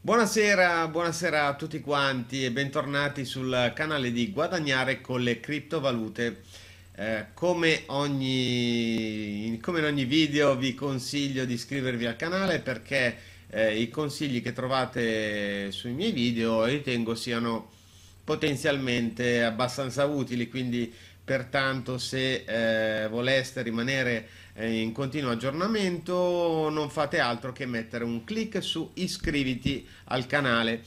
Buonasera, buonasera a tutti quanti e bentornati sul canale di Guadagnare con le criptovalute. Eh, come, ogni, come in ogni video vi consiglio di iscrivervi al canale perché eh, i consigli che trovate sui miei video ritengo siano potenzialmente abbastanza utili, quindi pertanto se eh, voleste rimanere eh, in continuo aggiornamento non fate altro che mettere un clic su iscriviti al canale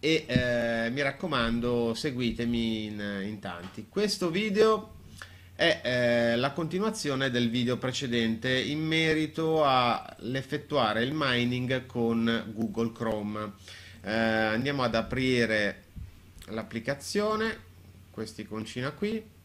e eh, mi raccomando seguitemi in, in, tanti questo video è eh, la continuazione del video precedente in merito all'effettuare il mining con Google Chrome eh, andiamo ad aprire l'applicazione quest'iconcina qui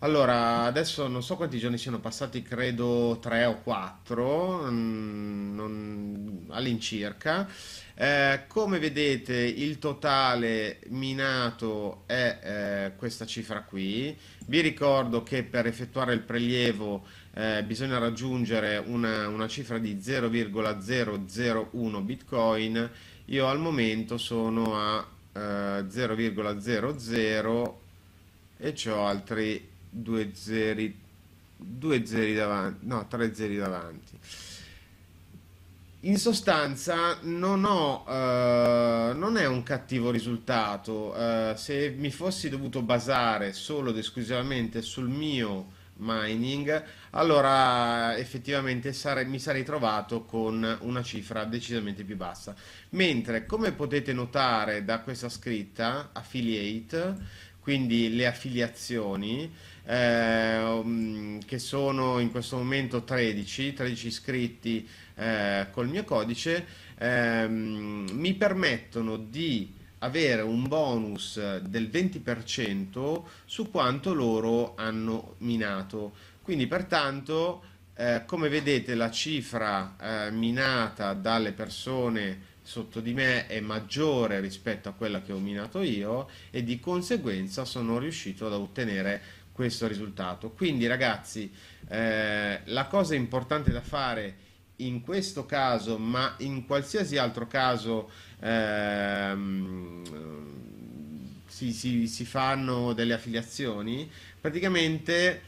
allora, adesso non so quanti giorni siano passati, credo tre o quattro, mm, all'incirca. Eh, come vedete il totale minato è eh, questa cifra qui. Vi ricordo che per effettuare il prelievo eh, bisogna raggiungere una, una cifra di 0,001 bitcoin. Io al momento sono a 0,00 eh, e ho altri due zeri, due zeri davanti, no, tre zeri davanti. In sostanza non, ho, eh, non è un cattivo risultato. Eh, se mi fossi dovuto basare solo ed esclusivamente sul mio mining, allora effettivamente sare mi sarei trovato con una cifra decisamente più bassa. Mentre, come potete notare da questa scritta, affiliate, quindi le affiliazioni, eh, um, che sono in questo momento 13, 13 iscritti eh, col mio codice, ehm, mi permettono di avere un bonus del 20% su quanto loro hanno minato. Quindi pertanto, eh, come vedete, la cifra eh, minata dalle persone sotto di me è maggiore rispetto a quella che ho minato io e di conseguenza sono riuscito ad ottenere questo risultato. Quindi ragazzi, eh, la cosa importante da fare in questo caso, ma in qualsiasi altro caso, ehm, si, si, si fanno delle affiliazioni, praticamente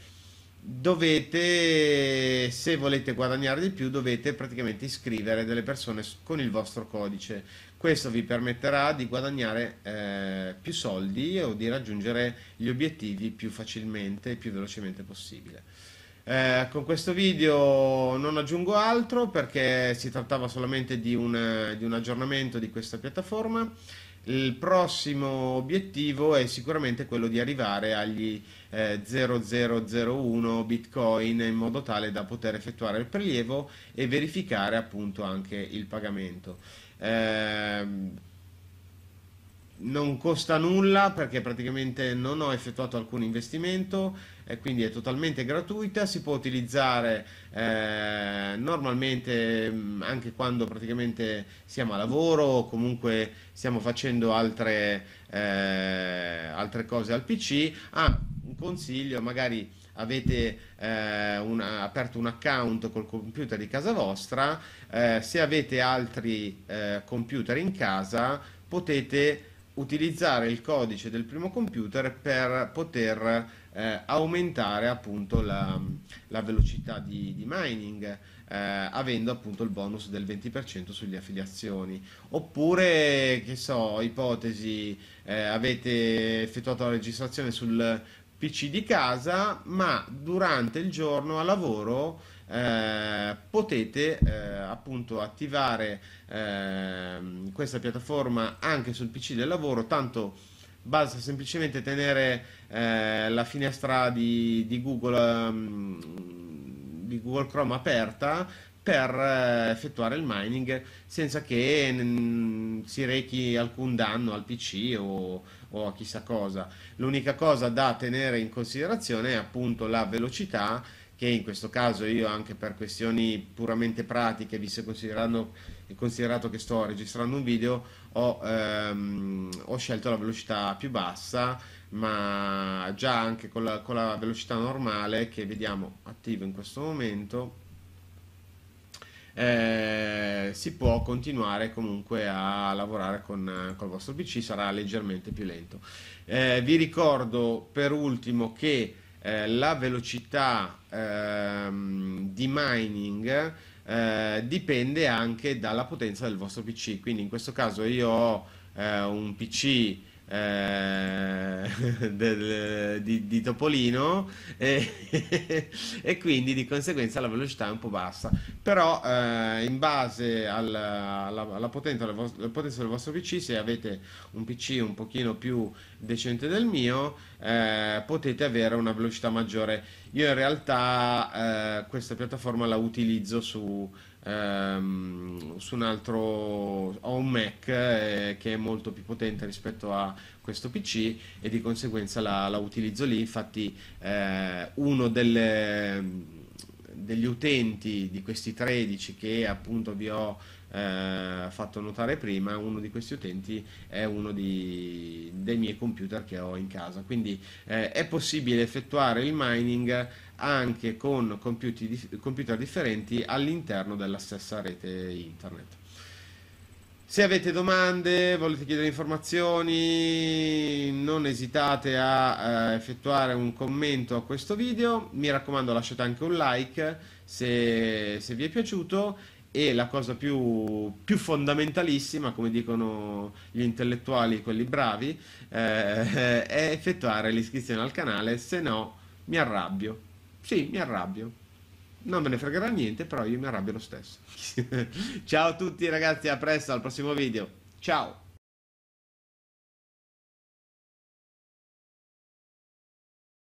dovete, se volete guadagnare di più, dovete praticamente iscrivere delle persone con il vostro codice. Questo vi permetterà di guadagnare eh, più soldi o di raggiungere gli obiettivi più facilmente e più velocemente possibile. Eh, con questo video non aggiungo altro perché si trattava solamente di un, di un aggiornamento di questa piattaforma. Il prossimo obiettivo è sicuramente quello di arrivare agli eh, 0001 bitcoin in modo tale da poter effettuare il prelievo e verificare appunto anche il pagamento. Eh, non costa nulla perché praticamente non ho effettuato alcun investimento e quindi è totalmente gratuita si può utilizzare eh, normalmente mm, anche quando praticamente siamo a lavoro o comunque stiamo facendo altre, eh, altre cose al pc ah un consiglio magari avete eh, una, aperto un account col computer di casa vostra eh, se avete altri eh, computer in casa potete utilizzare il codice del primo computer per poter eh, aumentare appunto la, la velocità di, di mining eh, avendo appunto il bonus del 20% sugli affiliazioni oppure che so ipotesi eh, avete effettuato la registrazione sul pc di casa ma durante il giorno a lavoro eh, potete eh, appunto attivare eh, questa piattaforma anche sul PC del lavoro, tanto basta semplicemente tenere eh, la finestra di, di, Google, ehm, di Google Chrome aperta per eh, effettuare il mining senza che si rechi alcun danno al PC o, o, a chissà cosa. L'unica cosa da tenere in considerazione è appunto la velocità che in questo caso io anche per questioni puramente pratiche, visto e considerato che sto registrando un video, ho, ehm, ho, scelto la velocità più bassa, ma già anche con la, con la velocità normale che vediamo attivo in questo momento, eh, si può continuare comunque a lavorare con, con il vostro PC, sarà leggermente più lento. Eh, vi ricordo per ultimo che eh, la velocità ehm, di mining eh, dipende anche dalla potenza del vostro PC. Quindi in questo caso io ho eh, un PC eh, del, di, di, Topolino e, e, quindi di conseguenza la velocità è un po' bassa però eh, in base al, alla, alla, potenza, alla, vostra, alla, potenza, del vostro pc se avete un pc un pochino più decente del mio eh, potete avere una velocità maggiore io in realtà eh, questa piattaforma la utilizzo su ehm, su un altro ho un Mac eh, che è molto più potente rispetto a questo PC e di conseguenza la, la utilizzo lì infatti eh, uno delle, degli utenti di questi 13 che appunto vi ho eh, fatto notare prima, uno di questi utenti è uno di, dei miei computer che ho in casa. Quindi eh, è possibile effettuare il mining anche con computer differenti all'interno della stessa rete internet. Se avete domande, volete chiedere informazioni, non esitate a eh, effettuare un commento a questo video. Mi raccomando lasciate anche un like se, se vi è piaciuto e la cosa più, più, fondamentalissima, come dicono gli intellettuali, quelli bravi, eh, è effettuare l'iscrizione al canale, se no mi arrabbio. Sì, mi arrabbio. Non me ne fregherà niente, però io mi arrabbio lo stesso. Ciao a tutti ragazzi, a presto, al prossimo video. Ciao!